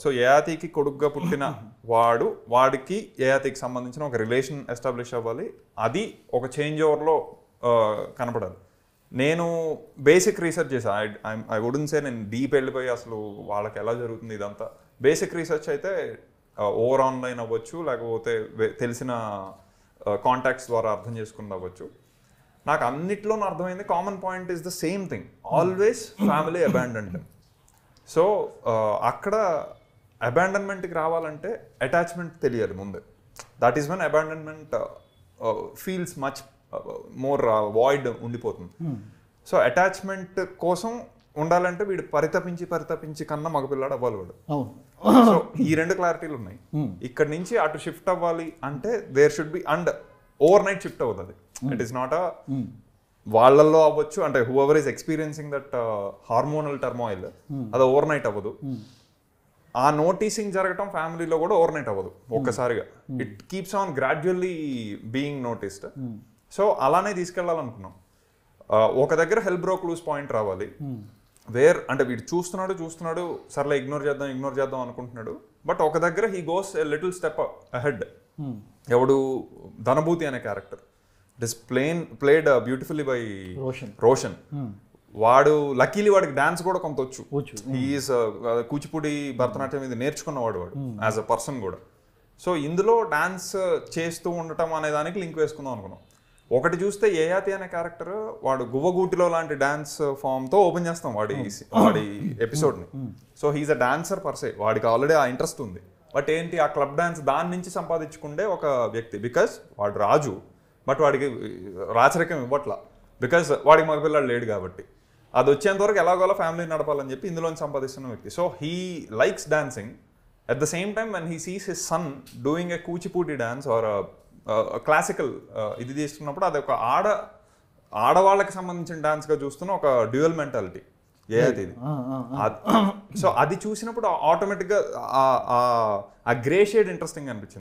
So యయాతికి కొడుగ్గా పుట్టిన వాడు వాడికి యయాతికి సంబంధించిన ఒక రిలేషన్ ఎస్టాబ్లిష్ అవ్వాలి అది ఒక చేంజ్ ఓవర్లో కనపడాలి నేను బేసిక్ రీసెర్చ్ చేశాను ఐ ఐ వుడన్ సే నేను డీప్ వెళ్ళిపోయి అసలు వాళ్ళకి ఎలా జరుగుతుంది ఇదంతా బేసిక్ రీసెర్చ్ అయితే ఓవర్ ఆన్లైన్ అవ్వచ్చు లేకపోతే తెలిసిన కాంటాక్ట్స్ ద్వారా అర్థం చేసుకుని అవ్వచ్చు నాకు అన్నిట్లోనూ అర్థమైంది common point is the same thing always family abandoned so అక్కడ అబాండన్మెంట్కి రావాలంటే అటాచ్మెంట్ తెలియాలి ముందు that is one abandonment feels much more void ఉండిపోతుంది hmm. సో అటాచ్మెంట్ కోసం ఉండాలంటే వీడు పరితపించి పరితపించి కన్నా మగపిల్లాడు అవ్వాలి వాడు సో ఈ రెండు క్లారిటీలు ఉన్నాయి hmm. ఇక్కడ నుంచి అటు షిఫ్ట్ అవ్వాలి అంటే there should be and over night shift అవుతుంది ఇట్ ఈస్ నాట్ అ వాళ్ళల్లో అవ్వచ్చు అంటే whoever is experiencing that hormonal turmoil అది ఓవర్ నైట్ అవ్వదు hmm. ఆ నోటీసింగ్ జరగటం ఫ్యామిలీలో కూడా ఓవర్ నైట్ అవ్వదు hmm. ఒక్కసారిగా it keeps on gradually being noticed so అలానే తీసుకెళ్ళాలనుకున్నాం uh, ఒక దగ్గర హెల్ప్ బ్రోక్ లూస్ పాయింట్ రావాలి వేర్ hmm. అంటే వీడు చూస్తున్నాడు చూస్తున్నాడు సర్లే ఇగ్నోర్ చేద్దాం ఇగ్నోర్ చేద్దాం అనుకుంటున్నాడు బట్ ఒక దగ్గర he goes a little step ahead ఎవడు ధనభూతి అనే character this plane played beautifully by Roshan Roshan వాడు లక్కీలీ వాడికి డాన్స్ కూడా కొంత వచ్చు is hmm. uh, Kuchipudi Bharatanatyam ఇది నేర్చుకున్నవాడు వాడు యాజ్ అ పర్సన్ కూడా సో ఇందులో డాన్స్ uh, చేస్తూ ఉండటం అనే దానికి లింక్ వేసుకుందాం అనుకున్నాం ఒకటి చూస్తే ఏయాతి అనే క్యారెక్టర్ వాడు గువ్వగూటిలో లాంటి డాన్స్ uh, తో ఓపెన్ చేస్తాం వాడి hmm. వాడి hmm. ని so he's a dancer per వాడికి ఆల్రెడీ ఆ ఇంట్రెస్ట్ ఉంది బట్ ఏంటి ఆ క్లబ్ డాన్స్ దాని నుంచి సంపాదించుకుండే ఒక వ్యక్తి బికాస్ వాడు రాజు బట్ వాడికి రాచరికం ఇవ్వట్లా బికాజ్ వాడికి మగపిల్లాడు లేడు కాబట్టి అది వచ్చేంతవరకు ఎలాగోలా ఫ్యామిలీ నడపాలని చెప్పి ఇందులోని సంపాదిస్తున్న వ్యక్తి so he likes dancing at the same time and he sees his son doing a Kuchipudi dance or classical ఇది తీసుకున్నప్పుడు అది ఒక ఆడ ఆడవాళ్ళకి సంబంధించిన డాన్స్గా చూస్తున్న ఒక డ్యూయల్ మెంటాలిటీ ఏ అది ఇది సో అది చూసినప్పుడు ఆటోమేటిక్గా ఆ గ్రే షేడ్ ఇంట్రెస్టింగ్ అనిపించింది